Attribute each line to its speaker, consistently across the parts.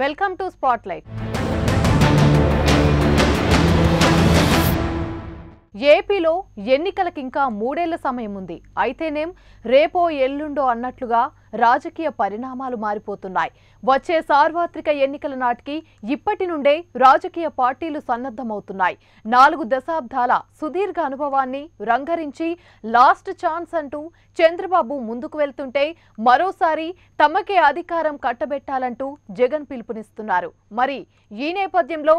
Speaker 1: Welcome to Spotlight. ఏపీలో ఎన్నికలకు ఇంకా మూడేళ్ల సమయం ఉంది అయితేనేం రేపో ఎల్లుండో అన్నట్లుగా రాజకీయ పరిణామాలు మారిపోతున్నాయి వచ్చే సార్వత్రిక ఎన్నికల నాటికి ఇప్పటి నుండే రాజకీయ పార్టీలు సన్నద్ధమవుతున్నాయి నాలుగు దశాబ్దాల సుదీర్ఘ అనుభవాన్ని రంగరించి లాస్ట్ ఛాన్స్ అంటూ చంద్రబాబు ముందుకు వెళ్తుంటే మరోసారి తమకే అధికారం కట్టబెట్టాలంటూ జగన్ పిలుపునిస్తున్నారు మరి ఈ నేపథ్యంలో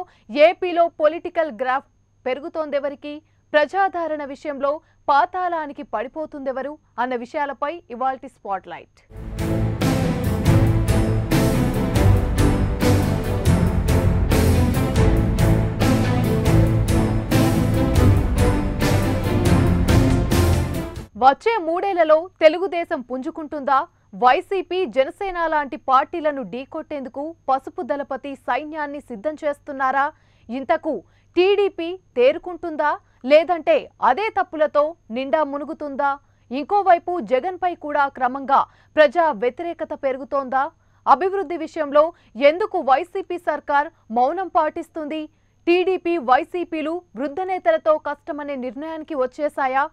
Speaker 1: ఏపీలో పొలిటికల్ గ్రాఫ్ పెరుగుతోందెవరికి ప్రజాదరణ విషయంలో పాతాళానికి పడిపోతుందెవరు అన్న విషయాలపై ఇవాల్టి లైట్ వచ్చే మూడేళ్లలో తెలుగుదేశం పుంజుకుంటుందా వైసీపీ జనసేన లాంటి పార్టీలను ఢీకొట్టేందుకు పసుపు దళపతి సైన్యాన్ని సిద్ధం చేస్తున్నారా ఇంతకు టీడీపీ తేరుకుంటుందా లేదంటే అదే తప్పులతో నిండా మునుగుతుందా ఇంకోవైపు జగన్పై కూడా క్రమంగా ప్రజా వ్యతిరేకత పెరుగుతోందా అభివృద్ధి విషయంలో ఎందుకు వైసీపీ సర్కార్ మౌనం పాటిస్తుంది టీడీపీ వైసీపీలు వృద్ధ నేతలతో కష్టమనే నిర్ణయానికి వచ్చేశాయా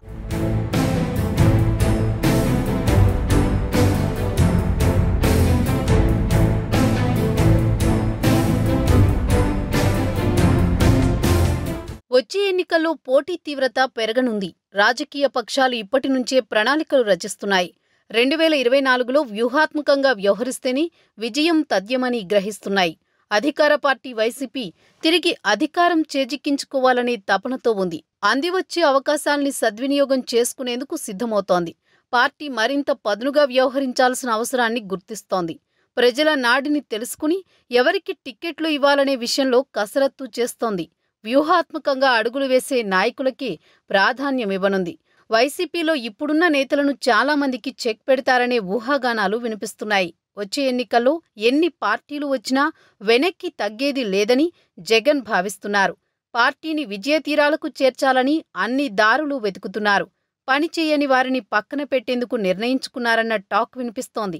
Speaker 2: వచ్చే ఎన్నికల్లో పోటీ తీవ్రత పెరగనుంది రాజకీయ పక్షాలు ఇప్పటి నుంచే ప్రణాళికలు రచిస్తున్నాయి రెండు వేల ఇరవై నాలుగులో వ్యూహాత్మకంగా వ్యవహరిస్తేనే విజయం తథ్యమని గ్రహిస్తున్నాయి అధికార పార్టీ వైసీపీ తిరిగి అధికారం చేజిక్కించుకోవాలనే తపనతో ఉంది అందివచ్చే అవకాశాల్ని సద్వినియోగం చేసుకునేందుకు సిద్ధమవుతోంది పార్టీ మరింత పదునుగా వ్యవహరించాల్సిన అవసరాన్ని గుర్తిస్తోంది ప్రజల నాడిని తెలుసుకుని ఎవరికి టిక్కెట్లు ఇవ్వాలనే విషయంలో కసరత్తు చేస్తోంది వ్యూహాత్మకంగా అడుగులు వేసే నాయకులకి ప్రాధాన్యమివ్వనుంది వైసీపీలో ఇప్పుడున్న నేతలను చాలామందికి చెక్ పెడతారనే ఊహాగానాలు వినిపిస్తున్నాయి వచ్చే ఎన్నికల్లో ఎన్ని పార్టీలు వచ్చినా వెనక్కి తగ్గేది లేదని జగన్ భావిస్తున్నారు పార్టీని విజయతీరాలకు చేర్చాలని అన్ని దారులు వెతుకుతున్నారు పనిచేయని వారిని పక్కన పెట్టేందుకు నిర్ణయించుకున్నారన్న టాక్ వినిపిస్తోంది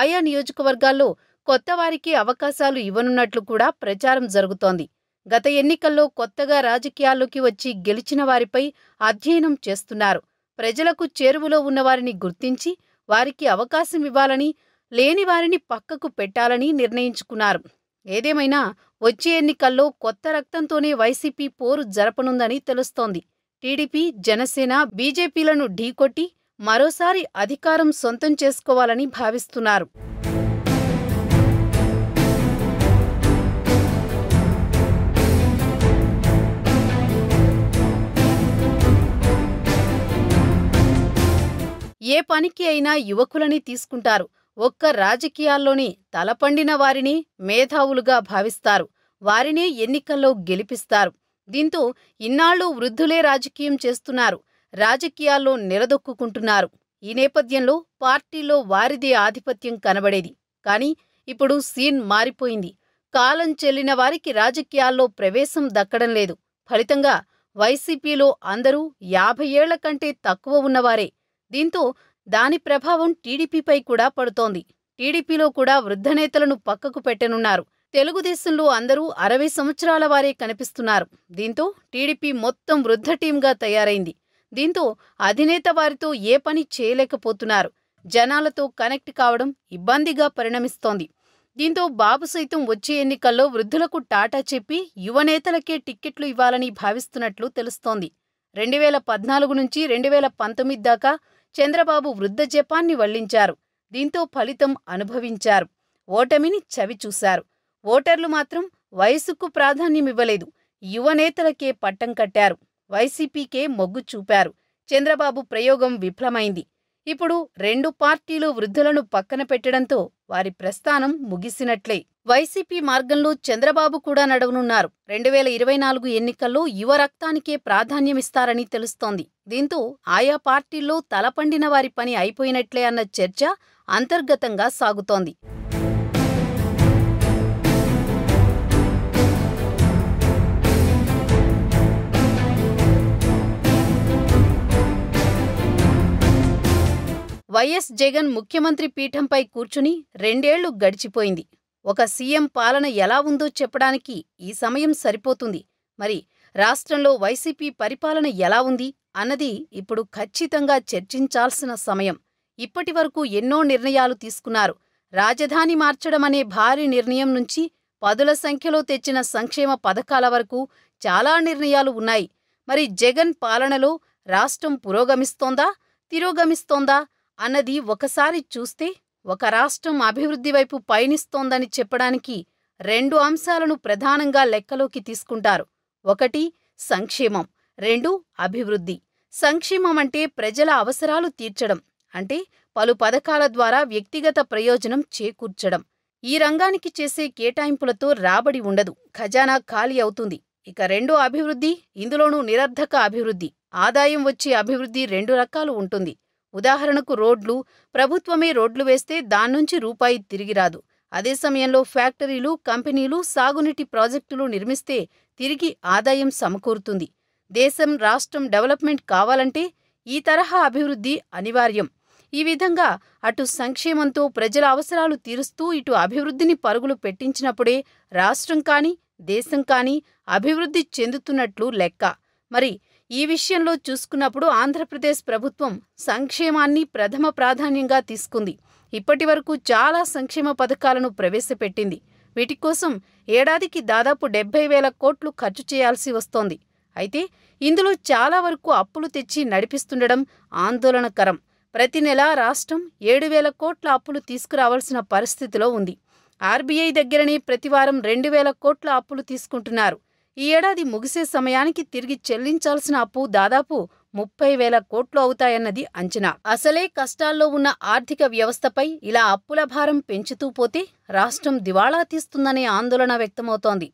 Speaker 2: ఆయా నియోజకవర్గాల్లో కొత్తవారికి అవకాశాలు ఇవ్వనున్నట్లు కూడా ప్రచారం జరుగుతోంది గత ఎన్నికల్లో కొత్తగా రాజకీయాల్లోకి వచ్చి గెలిచిన వారిపై అధ్యయనం చేస్తున్నారు ప్రజలకు చేరువలో ఉన్నవారిని గుర్తించి వారికి అవకాశం ఇవ్వాలని లేని వారిని పక్కకు పెట్టాలని నిర్ణయించుకున్నారు ఏదేమైనా వచ్చే ఎన్నికల్లో కొత్త రక్తంతోనే వైసీపీ పోరు జరపనుందని తెలుస్తోంది టీడీపీ జనసేన బీజేపీలను ఢీకొట్టి మరోసారి అధికారం సొంతం చేసుకోవాలని భావిస్తున్నారు ఏ పనికి అయినా యువకులని తీసుకుంటారు ఒక్క రాజకీయాల్లోని తలపండిన వారిని మేధావులుగా భావిస్తారు వారినే ఎన్నికల్లో గెలిపిస్తారు దీంతో ఇన్నాళ్ళు వృద్ధులే రాజకీయం చేస్తున్నారు రాజకీయాల్లో నిలదొక్కుంటున్నారు ఈ నేపథ్యంలో పార్టీలో వారిదే ఆధిపత్యం కనబడేది కానీ ఇప్పుడు సీన్ మారిపోయింది కాలం చెల్లిన వారికి రాజకీయాల్లో ప్రవేశం దక్కడం లేదు ఫలితంగా వైసీపీలో అందరూ యాభై ఏళ్ల కంటే తక్కువ ఉన్నవారే దీంతో దాని ప్రభావం టీడీపీపై కూడా పడుతోంది టీడీపీలో కూడా వృద్ధనేతలను పక్కకు పెట్టనున్నారు తెలుగుదేశంలో అందరూ అరవై సంవత్సరాల వారే కనిపిస్తున్నారు దీంతో టీడీపీ మొత్తం వృద్ధ టీంగా తయారైంది దీంతో అధినేత వారితో ఏ పని చేయలేకపోతున్నారు జనాలతో కనెక్ట్ కావడం ఇబ్బందిగా పరిణమిస్తోంది దీంతో బాబు సైతం వచ్చే ఎన్నికల్లో వృద్ధులకు టాటా చెప్పి యువనేతలకే టిక్కెట్లు ఇవ్వాలని భావిస్తున్నట్లు తెలుస్తోంది రెండు వేల పద్నాలుగు నుంచి రెండు వేల పంతొమ్మిది దాకా చంద్రబాబు వృద్ధ జపాన్ని వల్లించారు దీంతో ఫలితం అనుభవించారు ఓటమిని చవిచూశారు ఓటర్లు మాత్రం వయసుకు ప్రాధాన్యమివ్వలేదు యువనేతలకే పట్టం కట్టారు వైసీపీకే మొగ్గు చూపారు చంద్రబాబు ప్రయోగం విఫలమైంది ఇప్పుడు రెండు పార్టీలు వృద్ధులను పక్కన పెట్టడంతో వారి ప్రస్థానం ముగిసినట్లే వైసీపీ మార్గంలో చంద్రబాబు కూడా నడవనున్నారు రెండు వేల ఇరవై నాలుగు ఎన్నికల్లో యువ రక్తానికే ప్రాధాన్యమిస్తారని తెలుస్తోంది దీంతో ఆయా పార్టీల్లో తలపండిన వారి పని అయిపోయినట్లే అన్న చర్చ అంతర్గతంగా సాగుతోంది వైఎస్ జగన్ ముఖ్యమంత్రి పీఠంపై కూర్చుని రెండేళ్లు గడిచిపోయింది ఒక సీఎం పాలన ఎలా ఉందో చెప్పడానికి ఈ సమయం సరిపోతుంది మరి రాష్ట్రంలో వైసీపీ పరిపాలన ఎలా ఉంది అన్నది ఇప్పుడు ఖచ్చితంగా చర్చించాల్సిన సమయం ఇప్పటి వరకు ఎన్నో నిర్ణయాలు తీసుకున్నారు రాజధాని మార్చడమనే భారీ నిర్ణయం నుంచి పదుల సంఖ్యలో తెచ్చిన సంక్షేమ పథకాల వరకు చాలా నిర్ణయాలు ఉన్నాయి మరి జగన్ పాలనలో రాష్ట్రం పురోగమిస్తోందా తిరోగమిస్తోందా అన్నది ఒకసారి చూస్తే ఒక రాష్ట్రం అభివృద్ధి వైపు పయనిస్తోందని చెప్పడానికి రెండు అంశాలను ప్రధానంగా లెక్కలోకి తీసుకుంటారు ఒకటి సంక్షేమం రెండు అభివృద్ధి సంక్షేమం అంటే ప్రజల అవసరాలు తీర్చడం అంటే పలు పథకాల ద్వారా వ్యక్తిగత ప్రయోజనం చేకూర్చడం ఈ రంగానికి చేసే కేటాయింపులతో రాబడి ఉండదు ఖజానా ఖాళీ అవుతుంది ఇక రెండో అభివృద్ధి ఇందులోనూ నిరర్ధక అభివృద్ధి ఆదాయం వచ్చే అభివృద్ధి రెండు రకాలు ఉంటుంది ఉదాహరణకు రోడ్లు ప్రభుత్వమే రోడ్లు వేస్తే దాన్నుంచి రూపాయి తిరిగిరాదు అదే సమయంలో ఫ్యాక్టరీలు కంపెనీలు సాగునీటి ప్రాజెక్టులు నిర్మిస్తే తిరిగి ఆదాయం సమకూరుతుంది దేశం రాష్ట్రం డెవలప్మెంట్ కావాలంటే ఈ తరహా అభివృద్ధి అనివార్యం ఈ విధంగా అటు సంక్షేమంతో ప్రజల అవసరాలు తీరుస్తూ ఇటు అభివృద్ధిని పరుగులు పెట్టించినప్పుడే రాష్ట్రం కానీ దేశం కానీ అభివృద్ధి చెందుతున్నట్లు లెక్క మరి ఈ విషయంలో చూసుకున్నప్పుడు ఆంధ్రప్రదేశ్ ప్రభుత్వం సంక్షేమాన్ని ప్రథమ ప్రాధాన్యంగా తీసుకుంది ఇప్పటి వరకు చాలా సంక్షేమ పథకాలను ప్రవేశపెట్టింది వీటి కోసం ఏడాదికి దాదాపు డెబ్బై వేల కోట్లు ఖర్చు చేయాల్సి వస్తోంది అయితే ఇందులో చాలా వరకు అప్పులు తెచ్చి నడిపిస్తుండడం ఆందోళనకరం ప్రతి నెలా రాష్ట్రం ఏడు వేల కోట్ల అప్పులు తీసుకురావాల్సిన పరిస్థితిలో ఉంది ఆర్బీఐ దగ్గరనే ప్రతివారం రెండు వేల కోట్ల అప్పులు తీసుకుంటున్నారు ఈ ఏడాది ముగిసే సమయానికి తిరిగి చెల్లించాల్సిన అప్పు దాదాపు ముప్పై వేల కోట్లు అవుతాయన్నది అంచనా అసలే కష్టాల్లో ఉన్న ఆర్థిక వ్యవస్థపై ఇలా అప్పుల భారం పెంచుతూ పోతే రాష్ట్రం దివాళా తీస్తుందనే ఆందోళన వ్యక్తమవుతోంది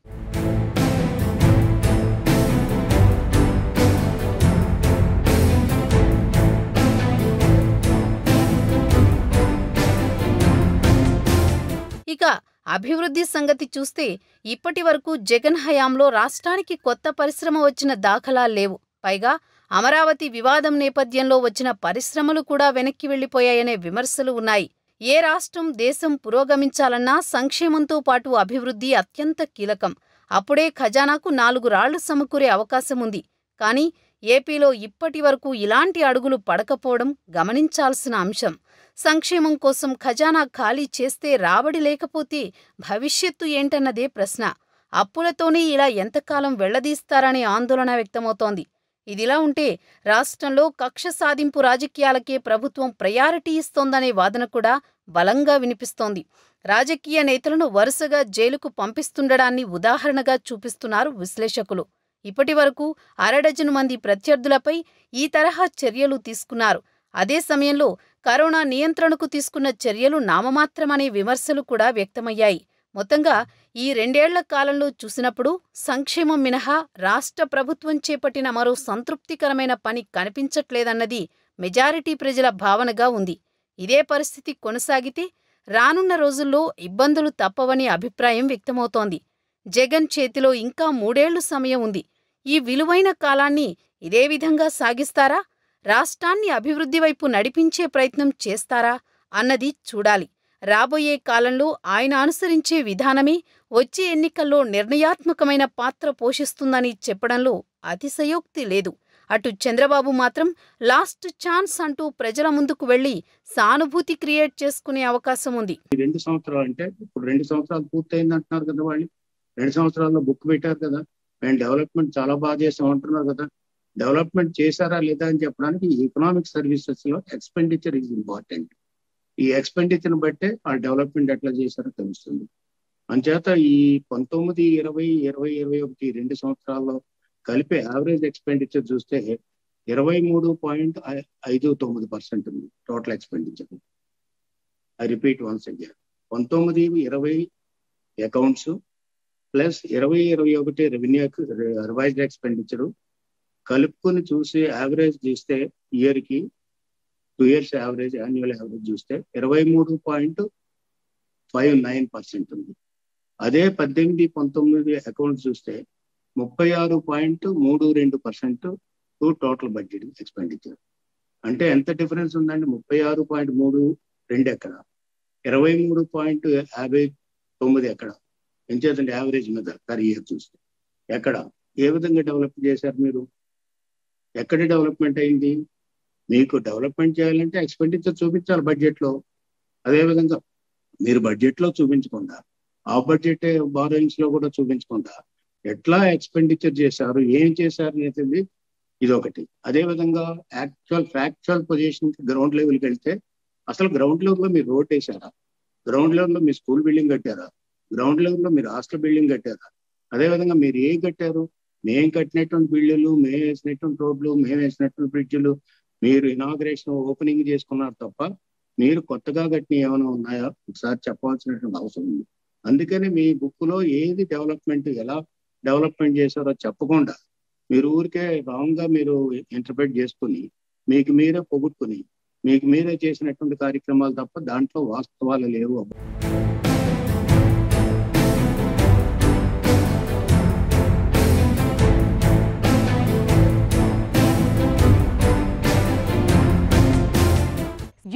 Speaker 2: ఇక అభివృద్ధి సంగతి చూస్తే ఇప్పటి వరకు జగన్ హయాంలో రాష్ట్రానికి కొత్త పరిశ్రమ వచ్చిన దాఖలా లేవు పైగా అమరావతి వివాదం నేపథ్యంలో వచ్చిన పరిశ్రమలు కూడా వెనక్కి వెళ్లిపోయాయనే విమర్శలు ఉన్నాయి ఏ రాష్ట్రం దేశం పురోగమించాలన్నా సంక్షేమంతో పాటు అభివృద్ధి అత్యంత కీలకం అప్పుడే ఖజానాకు నాలుగు రాళ్లు సమకూరే అవకాశముంది కానీ ఏపీలో ఇప్పటి వరకు ఇలాంటి అడుగులు పడకపోవడం గమనించాల్సిన అంశం సంక్షేమం కోసం ఖజానా ఖాళీ చేస్తే రాబడి లేకపోతే భవిష్యత్తు ఏంటన్నదే ప్రశ్న అప్పులతోనే ఇలా ఎంతకాలం వెళ్లదీస్తారనే ఆందోళన వ్యక్తమవుతోంది ఇదిలా ఉంటే రాష్ట్రంలో కక్ష సాధింపు రాజకీయాలకే ప్రభుత్వం ప్రయారిటీ ఇస్తోందనే వాదన కూడా బలంగా వినిపిస్తోంది రాజకీయ నేతలను వరుసగా జైలుకు పంపిస్తుండడాన్ని ఉదాహరణగా చూపిస్తున్నారు విశ్లేషకులు ఇప్పటి వరకు అరడజను మంది ప్రత్యర్థులపై ఈ తరహా చర్యలు తీసుకున్నారు అదే సమయంలో కరోనా నియంత్రణకు తీసుకున్న చర్యలు నామమాత్రమనే విమర్శలు కూడా వ్యక్తమయ్యాయి మొత్తంగా ఈ రెండేళ్ల కాలంలో చూసినప్పుడు సంక్షేమం మినహా రాష్ట్ర ప్రభుత్వం చేపట్టిన మరో సంతృప్తికరమైన పని కనిపించట్లేదన్నది మెజారిటీ ప్రజల భావనగా ఉంది ఇదే పరిస్థితి కొనసాగితే రానున్న రోజుల్లో ఇబ్బందులు తప్పవనే అభిప్రాయం వ్యక్తమవుతోంది జగన్ చేతిలో ఇంకా మూడేళ్లు సమయం ఉంది ఈ విలువైన కాలాన్ని ఇదే విధంగా సాగిస్తారా రాష్ట్రాన్ని అభివృద్ధి వైపు నడిపించే ప్రయత్నం చేస్తారా అన్నది చూడాలి రాబోయే కాలంలో ఆయన అనుసరించే విధానమే వచ్చే ఎన్నికల్లో నిర్ణయాత్మకమైన పాత్ర పోషిస్తుందని చెప్పడంలో అతిశయోక్తి లేదు అటు చంద్రబాబు మాత్రం లాస్ట్ ఛాన్స్ అంటూ ప్రజల ముందుకు వెళ్లి సానుభూతి క్రియేట్ చేసుకునే అవకాశం ఉంది
Speaker 3: రెండు సంవత్సరాలు అంటే ఇప్పుడు రెండు సంవత్సరాలు పూర్తయింది అంటున్నారు కదా వాళ్ళు రెండు సంవత్సరాల్లో బుక్ పెట్టారు కదా మేము డెవలప్మెంట్ చాలా బాగా చేసాం అంటున్నారు కదా డెవలప్మెంట్ చేశారా లేదా అని చెప్పడానికి ఎకనామిక్ సర్వీసెస్ లో ఎక్స్పెండిచర్ ఈజ్ ఇంపార్టెంట్ ఈ ఎక్స్పెండిచర్ బట్టే ఆ డెవలప్మెంట్ ఎట్లా చేశారో తెలుస్తుంది అంచేత ఈ పంతొమ్మిది ఇరవై ఇరవై ఇరవై ఒకటి రెండు సంవత్సరాల్లో కలిపే యావరేజ్ ఎక్స్పెండిచర్ చూస్తే ఇరవై మూడు పాయింట్ ఐదు తొమ్మిది పర్సెంట్ ఉంది total expenditure I repeat once అగ్గా పంతొమ్మిది ఇరవై అకౌంట్స్ ప్లస్ ఇరవై ఇరవై ఒకటి రెవెన్యూ రివైజ్డ్ ఎక్స్పెండిచరు కలుపుకొని చూసి యావరేజ్ చూస్తే ఇయర్కి two years average annual average చూస్తే ఇరవై మూడు పాయింట్ ఫైవ్ నైన్ పర్సెంట్ ఉంది అదే పద్దెనిమిది పంతొమ్మిది అకౌంట్స్ చూస్తే ముప్పై ఆరు పాయింట్ మూడు రెండు percent to total budget expenditure అంటే ఎంత డిఫరెన్స్ ఉందండి ముప్పై ఆరు పాయింట్ మూడు రెండు ఎక్కడ ఇరవై మూడు పాయింట్ యాభై తొమ్మిది ఎక్కడ ఎంచేతండి యావరేజ్ మీద పర్ ఇయర్ చూస్తే ఎక్కడ ఏ విధంగా డెవలప్ చేశారు మీరు ఎక్కడ డెవలప్మెంట్ అయింది మీకు డెవలప్మెంట్ చేయాలంటే ఎక్స్పెండిచర్ చూపించాలి బడ్జెట్లో అదేవిధంగా మీరు బడ్జెట్లో చూపించకుండా ఆ బడ్జెట్ బారోయింగ్స్ లో కూడా చూపించకుండా ఎట్లా ఎక్స్పెండిచర్ చేశారు ఏం చేశారు అనేది ఇది ఒకటి అదేవిధంగా యాక్చువల్ ఫ్యాక్చువల్ పొజిషన్ గ్రౌండ్ లెవెల్కి వెళ్తే అసలు గ్రౌండ్ లెవెల్లో మీరు రోడ్ వేసారా గ్రౌండ్ లెవెల్లో మీ స్కూల్ బిల్డింగ్ కట్టారా గ్రౌండ్ లెవెల్లో మీరు హాస్టల్ బిల్డింగ్ కట్టారా అదేవిధంగా మీరు ఏం కట్టారు మేం కట్టినటువంటి బిల్డులు మేము వేసినటువంటి రోడ్లు మేము వేసినటువంటి బ్రిడ్జిలు మీరు ఇనాగ్రేషన్ ఓపెనింగ్ చేసుకున్నారు తప్ప మీరు కొత్తగా కట్టిన ఏమైనా ఉన్నాయా ఒకసారి చెప్పవలసినటువంటి అవసరం ఉంది అందుకని మీ బుక్ లో ఏది డెవలప్మెంట్ ఎలా డెవలప్మెంట్ చేశారో చెప్పకుండా మీరు ఊరికే రాంగ్ గా మీరు ఇంటర్ప్రిట్ చేసుకుని మీకు మీరే పొగుట్టుకుని మీకు మీరే చేసినటువంటి కార్యక్రమాలు తప్ప దాంట్లో వాస్తవాలు లేవు అబ్బా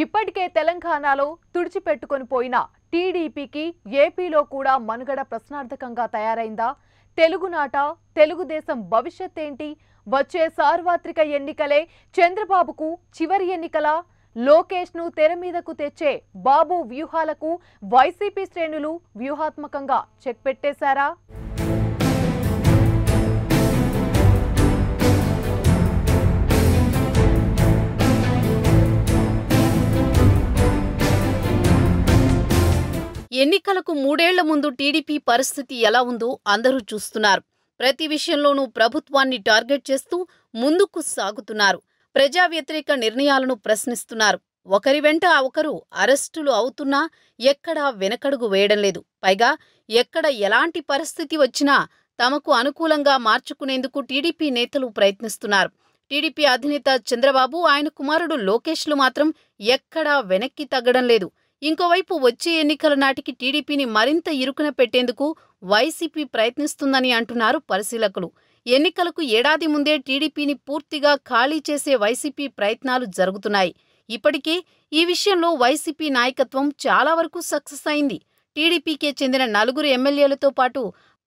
Speaker 1: ఇప్పటికే తెలంగాణలో తుడిచిపెట్టుకొని పోయిన టీడీపీకి ఏపీలో కూడా మనుగడ ప్రశ్నార్థకంగా తయారైందా తెలుగునాట తెలుగుదేశం భవిష్యత్ ఏంటి వచ్చే సార్వత్రిక ఎన్నికలే చంద్రబాబుకు చివరి ఎన్నికల లోకేష్ను తెర మీదకు తెచ్చే బాబు వ్యూహాలకు వైసీపీ శ్రేణులు వ్యూహాత్మకంగా చెక్ పెట్టేశారా
Speaker 2: ఎన్నికలకు మూడేళ్ల ముందు టీడీపీ పరిస్థితి ఎలా ఉందో అందరూ చూస్తున్నారు ప్రతి విషయంలోనూ ప్రభుత్వాన్ని టార్గెట్ చేస్తూ ముందుకు సాగుతున్నారు ప్రజా వ్యతిరేక నిర్ణయాలను ప్రశ్నిస్తున్నారు ఒకరి వెంట ఒకరు అరెస్టులు అవుతున్నా ఎక్కడా వెనకడుగు వేయడం లేదు పైగా ఎక్కడ ఎలాంటి పరిస్థితి వచ్చినా తమకు అనుకూలంగా మార్చుకునేందుకు టీడీపీ నేతలు ప్రయత్నిస్తున్నారు టీడీపీ అధినేత చంద్రబాబు ఆయన కుమారుడు లోకేష్లు మాత్రం ఎక్కడా వెనక్కి తగ్గడం లేదు ఇంకోవైపు వచ్చే ఎన్నికల నాటికి టీడీపీని మరింత ఇరుకున పెట్టేందుకు వైసీపీ ప్రయత్నిస్తుందని అంటున్నారు పరిశీలకులు ఎన్నికలకు ఏడాది ముందే టీడీపీని పూర్తిగా ఖాళీ చేసే వైసీపీ ప్రయత్నాలు జరుగుతున్నాయి ఇప్పటికే ఈ విషయంలో వైసీపీ నాయకత్వం చాలా వరకు సక్సెస్ అయింది టీడీపీకే చెందిన నలుగురు ఎమ్మెల్యేలతో పాటు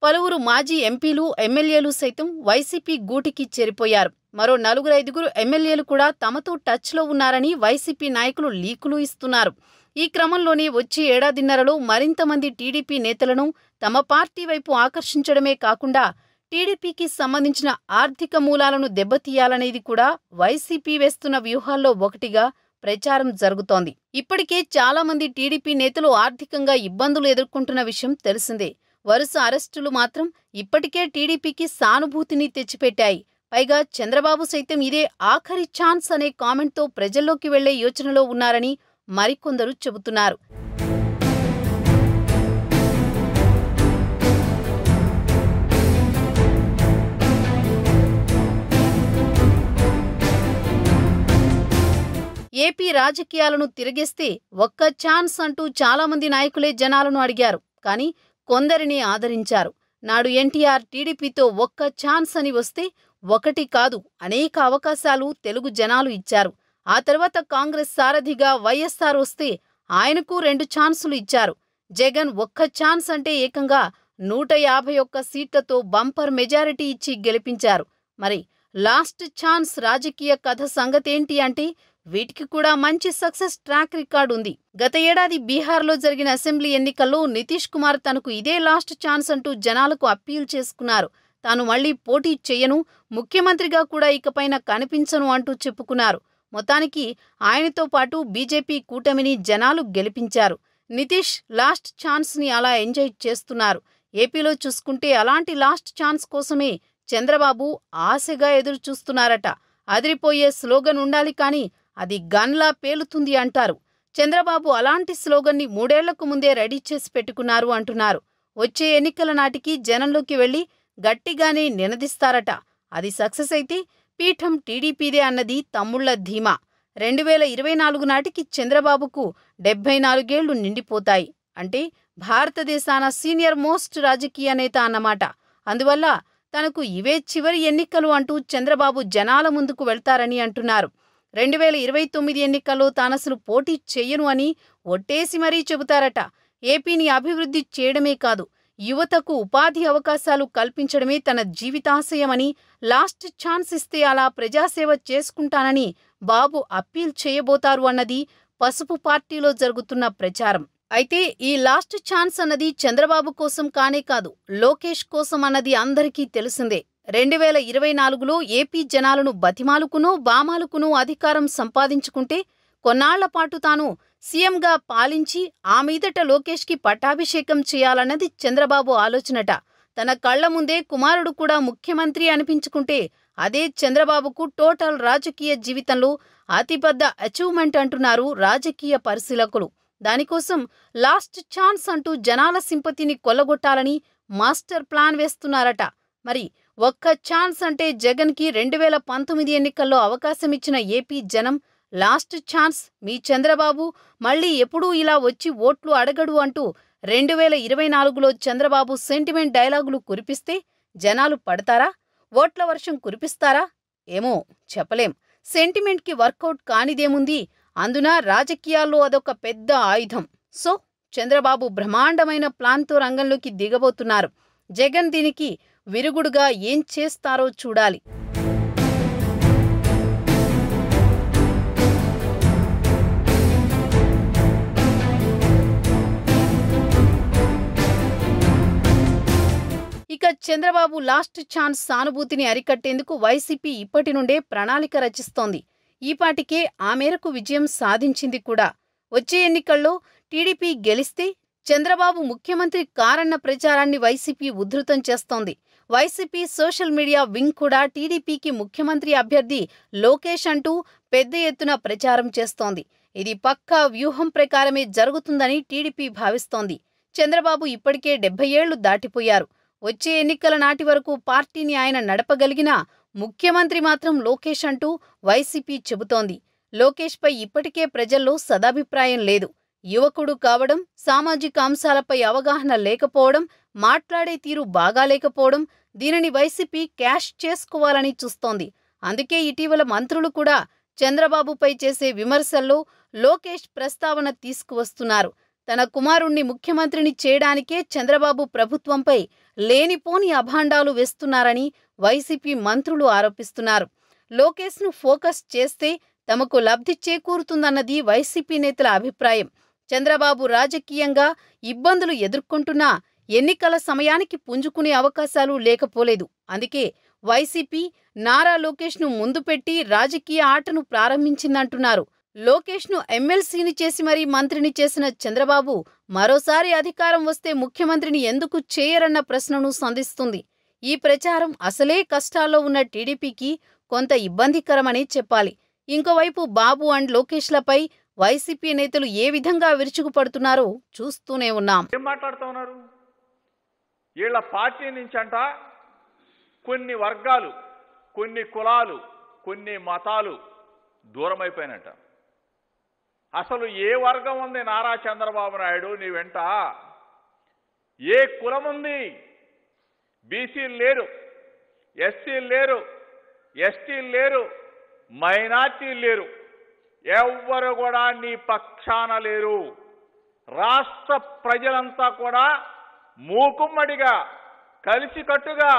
Speaker 2: పలువురు మాజీ ఎంపీలు ఎమ్మెల్యేలు సైతం వైసీపీ గూటికి చేరిపోయారు మరో నలుగురు ఐదుగురు ఎమ్మెల్యేలు కూడా తమతో టచ్లో ఉన్నారని వైసీపీ నాయకులు లీకులు ఇస్తున్నారు ఈ క్రమంలోనే వచ్చే ఏడాదిన్నరలో మరింత మంది టీడీపీ నేతలను తమ పార్టీ వైపు ఆకర్షించడమే కాకుండా టీడీపీకి సంబంధించిన ఆర్థిక మూలాలను దెబ్బతీయాలనేది కూడా వైసీపీ వేస్తున్న వ్యూహాల్లో ఒకటిగా ప్రచారం జరుగుతోంది ఇప్పటికే చాలామంది టీడీపీ నేతలు ఆర్థికంగా ఇబ్బందులు ఎదుర్కొంటున్న విషయం తెలిసిందే వరుస అరెస్టులు మాత్రం ఇప్పటికే టీడీపీకి సానుభూతిని తెచ్చిపెట్టాయి పైగా చంద్రబాబు సైతం ఇదే ఆఖరి ఛాన్స్ అనే కామెంట్తో ప్రజల్లోకి వెళ్లే యోచనలో ఉన్నారని మరికొందరు చెబుతున్నారు ఏపీ రాజకీయాలను తిరిగేస్తే ఒక్క ఛాన్స్ అంటూ చాలామంది నాయకులే జనాలను అడిగారు కానీ కొందరిని ఆదరించారు నాడు ఎన్టీఆర్ టీడీపీతో ఒక్క ఛాన్స్ అని వస్తే ఒకటి కాదు అనేక అవకాశాలు తెలుగు జనాలు ఇచ్చారు ఆ తర్వాత కాంగ్రెస్ సారథిగా వైఎస్ఆర్ వస్తే ఆయనకు రెండు ఛాన్సులు ఇచ్చారు జగన్ ఒక్క ఛాన్స్ అంటే ఏకంగా నూట యాభై ఒక్క సీట్లతో బంపర్ మెజారిటీ ఇచ్చి గెలిపించారు మరి లాస్ట్ ఛాన్స్ రాజకీయ కథ సంగతేంటి అంటే వీటికి కూడా మంచి సక్సెస్ ట్రాక్ రికార్డ్ ఉంది గత ఏడాది బీహార్లో జరిగిన అసెంబ్లీ ఎన్నికల్లో నితీష్ కుమార్ తనకు ఇదే లాస్ట్ ఛాన్స్ అంటూ జనాలకు అప్పీల్ చేసుకున్నారు తాను మళ్లీ పోటీ చేయను ముఖ్యమంత్రిగా కూడా ఇకపైన కనిపించను అంటూ చెప్పుకున్నారు మొత్తానికి ఆయనతో పాటు బీజేపీ కూటమిని జనాలు గెలిపించారు నితీష్ లాస్ట్ ఛాన్స్ని అలా ఎంజాయ్ చేస్తున్నారు ఏపీలో చూసుకుంటే అలాంటి లాస్ట్ ఛాన్స్ కోసమే చంద్రబాబు ఆశగా ఎదురు చూస్తున్నారట అదిరిపోయే స్లోగన్ ఉండాలి కానీ అది గన్లా పేలుతుంది అంటారు చంద్రబాబు అలాంటి స్లోగన్ని మూడేళ్లకు ముందే రెడీ చేసి పెట్టుకున్నారు అంటున్నారు వచ్చే ఎన్నికల నాటికి జనంలోకి వెళ్లి గట్టిగానే నినదిస్తారట అది సక్సెస్ అయితే పీఠం టీడీపీదే అన్నది తమ్ముళ్ల ధీమా రెండు వేల ఇరవై నాలుగు నాటికి చంద్రబాబుకు డెబ్బై నాలుగేళ్లు నిండిపోతాయి అంటే భారతదేశాన సీనియర్ మోస్ట్ రాజకీయ నేత అన్నమాట అందువల్ల తనకు ఇవే చివరి ఎన్నికలు అంటూ చంద్రబాబు జనాల ముందుకు వెళ్తారని అంటున్నారు రెండు వేల ఇరవై తొమ్మిది ఎన్నికల్లో తానసలు పోటీ చేయను అని ఒట్టేసి మరీ చెబుతారట ఏపీని అభివృద్ధి చేయడమే కాదు యువతకు ఉపాధి అవకాశాలు కల్పించడమే తన జీవితాశయమని లాస్ట్ ఛాన్స్ ఇస్తే అలా ప్రజాసేవ చేసుకుంటానని బాబు అప్పీల్ చేయబోతారు అన్నది పసుపు పార్టీలో జరుగుతున్న ప్రచారం అయితే ఈ లాస్ట్ ఛాన్స్ అన్నది చంద్రబాబు కోసం కానే కాదు లోకేష్ కోసం అన్నది అందరికీ తెలిసిందే రెండు వేల ఇరవై నాలుగులో ఏపీ జనాలను బతిమాలుకునో బామాలుకునో అధికారం సంపాదించుకుంటే కొన్నాళ్లపాటు పాటు తాను సీఎంగా పాలించి ఆ మీదట లోకేష్కి పట్టాభిషేకం చేయాలన్నది చంద్రబాబు ఆలోచనట తన కళ్ల ముందే కుమారుడు కూడా ముఖ్యమంత్రి అనిపించుకుంటే అదే చంద్రబాబుకు టోటల్ రాజకీయ జీవితంలో అతిపెద్ద అచీవ్మెంట్ అంటున్నారు రాజకీయ పరిశీలకులు దానికోసం లాస్ట్ ఛాన్స్ అంటూ జనాల సింపతిని కొల్లగొట్టాలని మాస్టర్ ప్లాన్ వేస్తున్నారట మరి ఒక్క ఛాన్స్ అంటే జగన్కి రెండు వేల పంతొమ్మిది ఎన్నికల్లో ఇచ్చిన ఏపీ జనం లాస్ట్ ఛాన్స్ మీ చంద్రబాబు మళ్ళీ ఎప్పుడూ ఇలా వచ్చి ఓట్లు అడగడు అంటూ రెండు వేల ఇరవై నాలుగులో చంద్రబాబు సెంటిమెంట్ డైలాగులు కురిపిస్తే జనాలు పడతారా ఓట్ల వర్షం కురిపిస్తారా ఏమో చెప్పలేం సెంటిమెంట్కి వర్కౌట్ కానిదేముంది అందున రాజకీయాల్లో అదొక పెద్ద ఆయుధం సో చంద్రబాబు బ్రహ్మాండమైన ప్లాన్తో రంగంలోకి దిగబోతున్నారు జగన్ దీనికి విరుగుడుగా ఏం చేస్తారో చూడాలి ఇక చంద్రబాబు లాస్ట్ ఛాన్స్ సానుభూతిని అరికట్టేందుకు వైసీపీ ఇప్పటి నుండే ప్రణాళిక రచిస్తోంది ఈపాటికే ఆ మేరకు విజయం సాధించింది కూడా వచ్చే ఎన్నికల్లో టీడీపీ గెలిస్తే చంద్రబాబు ముఖ్యమంత్రి కారన్న ప్రచారాన్ని వైసీపీ ఉధృతం చేస్తోంది వైసీపీ సోషల్ మీడియా వింగ్ కూడా టీడీపీకి ముఖ్యమంత్రి అభ్యర్థి లోకేష్ అంటూ పెద్ద ఎత్తున ప్రచారం చేస్తోంది ఇది పక్కా వ్యూహం ప్రకారమే జరుగుతుందని టీడీపీ భావిస్తోంది చంద్రబాబు ఇప్పటికే డెబ్బై ఏళ్లు దాటిపోయారు వచ్చే ఎన్నికల నాటి వరకు పార్టీని ఆయన నడపగలిగినా ముఖ్యమంత్రి మాత్రం లోకేష్ అంటూ వైసీపీ చెబుతోంది లోకేష్పై ఇప్పటికే ప్రజల్లో సదాభిప్రాయం లేదు యువకుడు కావడం సామాజిక అంశాలపై అవగాహన లేకపోవడం మాట్లాడే తీరు బాగాలేకపోవడం దీనిని వైసీపీ క్యాష్ చేసుకోవాలని చూస్తోంది అందుకే ఇటీవల మంత్రులు కూడా చంద్రబాబుపై చేసే విమర్శల్లో లోకేష్ ప్రస్తావన తీసుకువస్తున్నారు తన కుమారుణ్ణి ముఖ్యమంత్రిని చేయడానికే చంద్రబాబు ప్రభుత్వంపై లేనిపోని అభాండాలు వేస్తున్నారని వైసీపీ మంత్రులు ఆరోపిస్తున్నారు లోకేష్ను ఫోకస్ చేస్తే తమకు లబ్ధి చేకూరుతుందన్నది వైసీపీ నేతల అభిప్రాయం చంద్రబాబు రాజకీయంగా ఇబ్బందులు ఎదుర్కొంటున్నా ఎన్నికల సమయానికి పుంజుకునే అవకాశాలు లేకపోలేదు అందుకే వైసీపీ నారా లోకేష్ను ముందు పెట్టి రాజకీయ ఆటను ప్రారంభించిందంటున్నారు లోకేష్ను ఎమ్మెల్సీని చేసి మరీ మంత్రిని చేసిన చంద్రబాబు మరోసారి అధికారం వస్తే ముఖ్యమంత్రిని ఎందుకు చేయరన్న ప్రశ్నను సంధిస్తుంది ఈ ప్రచారం అసలే కష్టాల్లో ఉన్న టీడీపీకి కొంత ఇబ్బందికరమని చెప్పాలి ఇంకోవైపు బాబు అండ్ లోకేష్లపై వైసీపీ నేతలు ఏ విధంగా విరుచుకుపడుతున్నారో చూస్తూనే ఉన్నాం
Speaker 4: ఏం మాట్లాడుతూ ఉన్నారు వీళ్ళ పార్టీ అంట కొన్ని వర్గాలు కొన్ని కులాలు కొన్ని మతాలు దూరమైపోయినట్ట అసలు ఏ వర్గం ఉంది నారా చంద్రబాబు నాయుడు నీ వెంట ఏ కులం ఉంది బీసీలు లేరు ఎస్సీలు లేరు ఎస్టీలు లేరు మైనార్టీలు లేరు ఎవ్వరు కూడా నీ పక్షాన లేరు రాష్ట్ర ప్రజలంతా కూడా మూకుమ్మడిగా కలిసికట్టుగా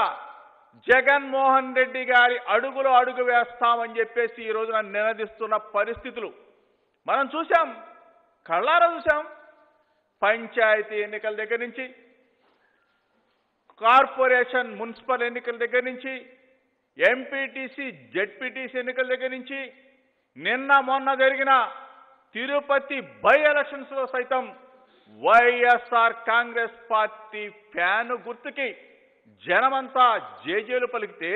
Speaker 4: జగన్మోహన్ రెడ్డి గారి అడుగులో అడుగు వేస్తామని చెప్పేసి ఈరోజు నన్ను నినదిస్తున్న పరిస్థితులు మనం చూసాం కళ్ళారా చూసాం పంచాయతీ ఎన్నికల దగ్గర నుంచి కార్పొరేషన్ మున్సిపల్ ఎన్నికల దగ్గర నుంచి ఎంపీటీసీ జెడ్పీటీసీ ఎన్నికల దగ్గర నుంచి నిన్న మొన్న జరిగిన తిరుపతి బై ఎలక్షన్స్లో సైతం వైఎస్ఆర్ కాంగ్రెస్ పార్టీ ఫ్యాను గుర్తుకి జనమంతా జేజేలు పలికితే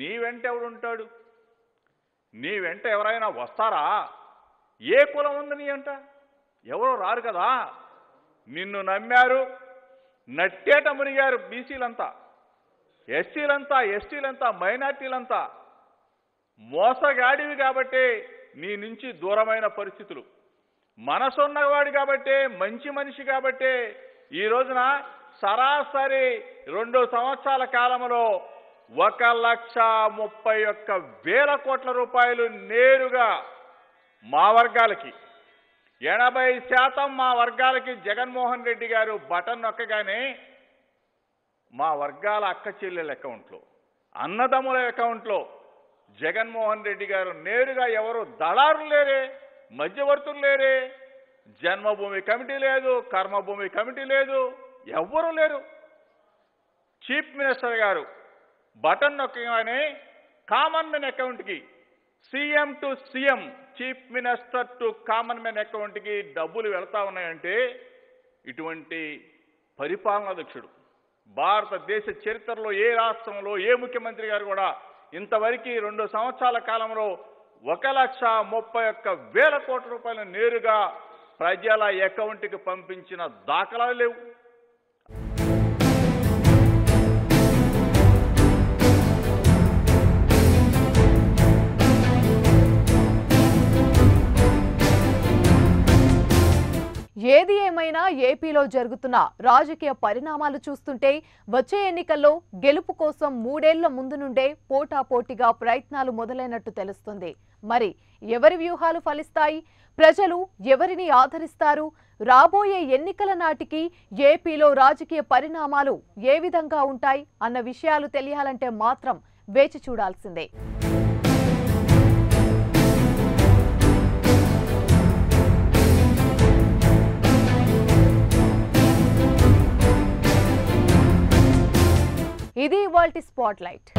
Speaker 4: నీ వెంట ఎవడుంటాడు నీ వెంట ఎవరైనా వస్తారా ఏ కులం ఉందని అంట ఎవరో రారు కదా నిన్ను నమ్మారు నట్టేట మునిగారు బీసీలంతా ఎస్సీలంతా ఎస్టీలంతా మైనార్టీలంతా మోసగాడివి కాబట్టి నీ నుంచి దూరమైన పరిస్థితులు మనసున్నవాడు కాబట్టే మంచి మనిషి కాబట్టే ఈ రోజున సరాసరి రెండు సంవత్సరాల కాలంలో ఒక లక్ష ముప్పై ఒక్క వేల కోట్ల రూపాయలు నేరుగా మా వర్గాలకి ఎనభై శాతం మా వర్గాలకి జగన్మోహన్ రెడ్డి గారు బటన్ నొక్కగానే మా వర్గాల అక్క చెల్లెల అకౌంట్లో అన్నదమ్ముల అకౌంట్లో జగన్మోహన్ రెడ్డి గారు నేరుగా ఎవరు దళారులు లేరే మధ్యవర్తులు లేరే జన్మభూమి కమిటీ లేదు కర్మభూమి కమిటీ లేదు ఎవ్వరూ లేరు చీఫ్ మినిస్టర్ గారు బటన్ నొక్కగానే కామన్ మెన్ అకౌంట్కి CM to CM chief minister to common man అకౌంట్కి డబ్బులు వెళ్తా ఉన్నాయంటే ఇటువంటి పరిపాలనాధ్యక్షుడు భారతదేశ చరిత్రలో ఏ రాష్ట్రంలో ఏ ముఖ్యమంత్రి గారు కూడా ఇంతవరకు రెండు సంవత్సరాల కాలంలో ఒక లక్ష ముప్పై ఒక్క వేల కోట్ల రూపాయలు నేరుగా ప్రజల అకౌంట్కి పంపించిన దాఖలాలు లేవు
Speaker 1: ఏది ఏమైనా ఏపీలో జరుగుతున్న రాజకీయ పరిణామాలు చూస్తుంటే వచ్చే ఎన్నికల్లో గెలుపు కోసం మూడేళ్ల ముందు నుండే పోటాపోటీగా ప్రయత్నాలు మొదలైనట్టు తెలుస్తుంది మరి ఎవరి వ్యూహాలు ఫలిస్తాయి ప్రజలు ఎవరిని ఆదరిస్తారు రాబోయే ఎన్నికల నాటికి ఏపీలో రాజకీయ పరిణామాలు ఏ విధంగా ఉంటాయి అన్న విషయాలు తెలియాలంటే మాత్రం వేచి చూడాల్సిందే ఇది ఇవాల్టి స్పాట్లైట్